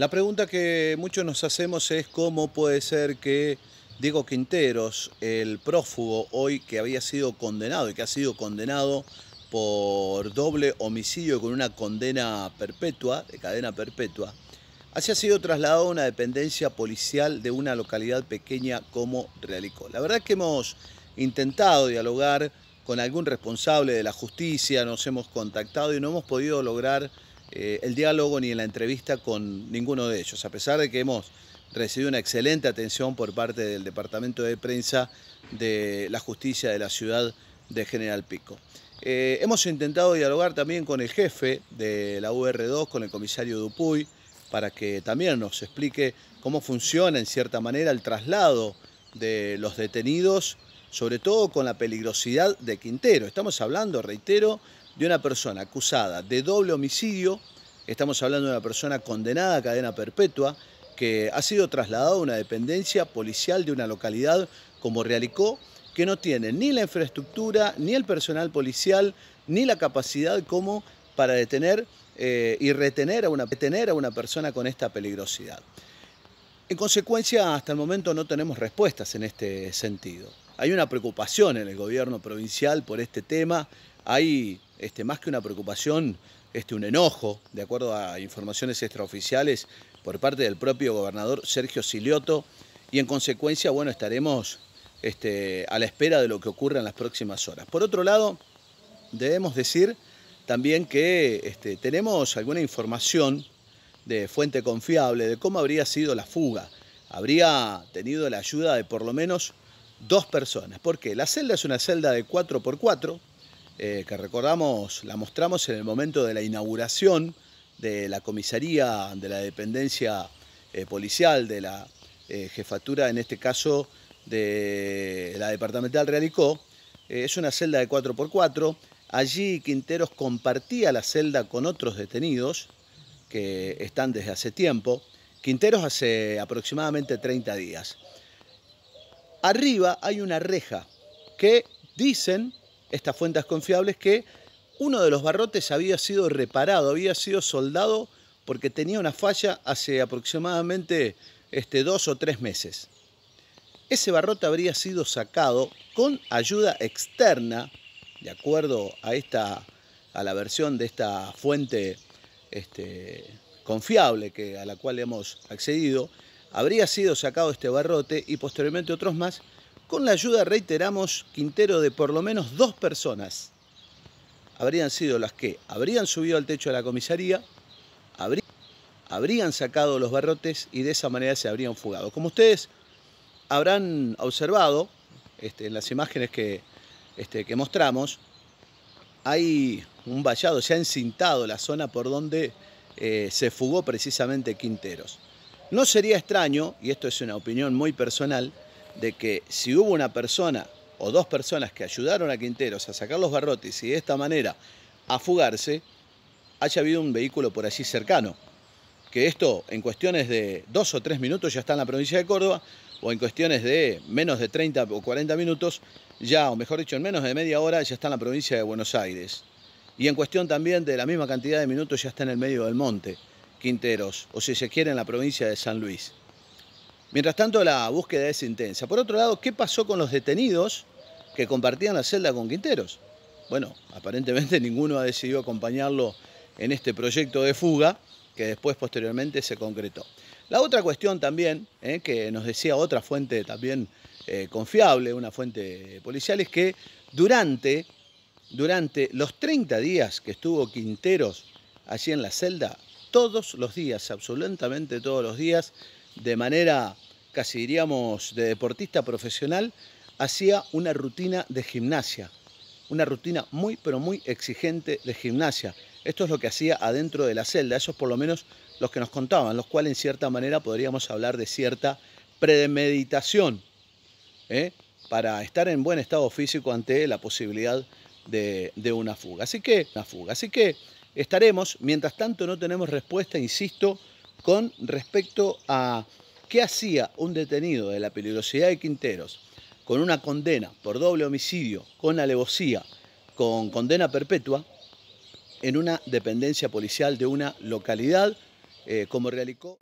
La pregunta que muchos nos hacemos es cómo puede ser que Diego Quinteros, el prófugo hoy que había sido condenado y que ha sido condenado por doble homicidio con una condena perpetua, de cadena perpetua, haya sido trasladado a una dependencia policial de una localidad pequeña como Realicó. La verdad que hemos intentado dialogar con algún responsable de la justicia, nos hemos contactado y no hemos podido lograr eh, el diálogo ni en la entrevista con ninguno de ellos, a pesar de que hemos recibido una excelente atención por parte del Departamento de Prensa de la Justicia de la ciudad de General Pico. Eh, hemos intentado dialogar también con el jefe de la UR2, con el comisario Dupuy, para que también nos explique cómo funciona en cierta manera el traslado de los detenidos, sobre todo con la peligrosidad de Quintero. Estamos hablando, reitero, de una persona acusada de doble homicidio, estamos hablando de una persona condenada a cadena perpetua, que ha sido trasladada a una dependencia policial de una localidad como Realicó, que no tiene ni la infraestructura, ni el personal policial, ni la capacidad como para detener eh, y retener a, una, retener a una persona con esta peligrosidad. En consecuencia, hasta el momento no tenemos respuestas en este sentido. Hay una preocupación en el gobierno provincial por este tema, hay este, más que una preocupación, este, un enojo, de acuerdo a informaciones extraoficiales por parte del propio gobernador Sergio Silioto, y en consecuencia, bueno, estaremos este, a la espera de lo que ocurra en las próximas horas. Por otro lado, debemos decir también que este, tenemos alguna información de fuente confiable de cómo habría sido la fuga. Habría tenido la ayuda de por lo menos dos personas. Porque La celda es una celda de 4x4, eh, que recordamos, la mostramos en el momento de la inauguración de la comisaría de la dependencia eh, policial, de la eh, jefatura, en este caso de la departamental Realicó. es una celda de 4x4. Allí Quinteros compartía la celda con otros detenidos que están desde hace tiempo. Quinteros hace aproximadamente 30 días. Arriba hay una reja que dicen estas fuentes confiables, que uno de los barrotes había sido reparado, había sido soldado porque tenía una falla hace aproximadamente este, dos o tres meses. Ese barrote habría sido sacado con ayuda externa, de acuerdo a, esta, a la versión de esta fuente este, confiable que, a la cual hemos accedido, habría sido sacado este barrote y posteriormente otros más con la ayuda, reiteramos, Quintero, de por lo menos dos personas. Habrían sido las que habrían subido al techo de la comisaría, habrían, sacado los barrotes y de esa manera se habrían fugado. Como ustedes habrán observado este, en las imágenes este, que, mostramos, hay un vallado, se ha encintado la zona por donde eh, se fugó precisamente Quinteros. No sería extraño, y esto es una opinión muy personal, de que si hubo una persona o dos personas que ayudaron a Quinteros a sacar los barrotes y de esta manera a fugarse, haya habido un vehículo por allí cercano. Que esto en cuestiones de dos o tres minutos ya está en la provincia de Córdoba, o en cuestiones de menos de 30 o 40 minutos, ya, o mejor dicho, en menos de media hora ya está en la provincia de Buenos Aires. Y en cuestión también de la misma cantidad de minutos ya está en el medio del monte, Quinteros, o si se quiere en la provincia de San Luis. Mientras tanto, la búsqueda es intensa. Por otro lado, ¿qué pasó con los detenidos que compartían la celda con Quinteros? Bueno, aparentemente ninguno ha decidido acompañarlo en este proyecto de fuga que después posteriormente se concretó. La otra cuestión también, eh, que nos decía otra fuente también eh, confiable, una fuente policial, es que durante, durante los 30 días que estuvo Quinteros allí en la celda, todos los días, absolutamente todos los días, de manera casi diríamos de deportista profesional, hacía una rutina de gimnasia, una rutina muy pero muy exigente de gimnasia. Esto es lo que hacía adentro de la celda, esos por lo menos los que nos contaban, los cuales en cierta manera podríamos hablar de cierta premeditación ¿eh? para estar en buen estado físico ante la posibilidad de, de, una fuga. Así que, una fuga. Así que estaremos, mientras tanto no tenemos respuesta, insisto, con respecto a qué hacía un detenido de la peligrosidad de Quinteros con una condena por doble homicidio, con alevosía, con condena perpetua, en una dependencia policial de una localidad, eh, como realizó.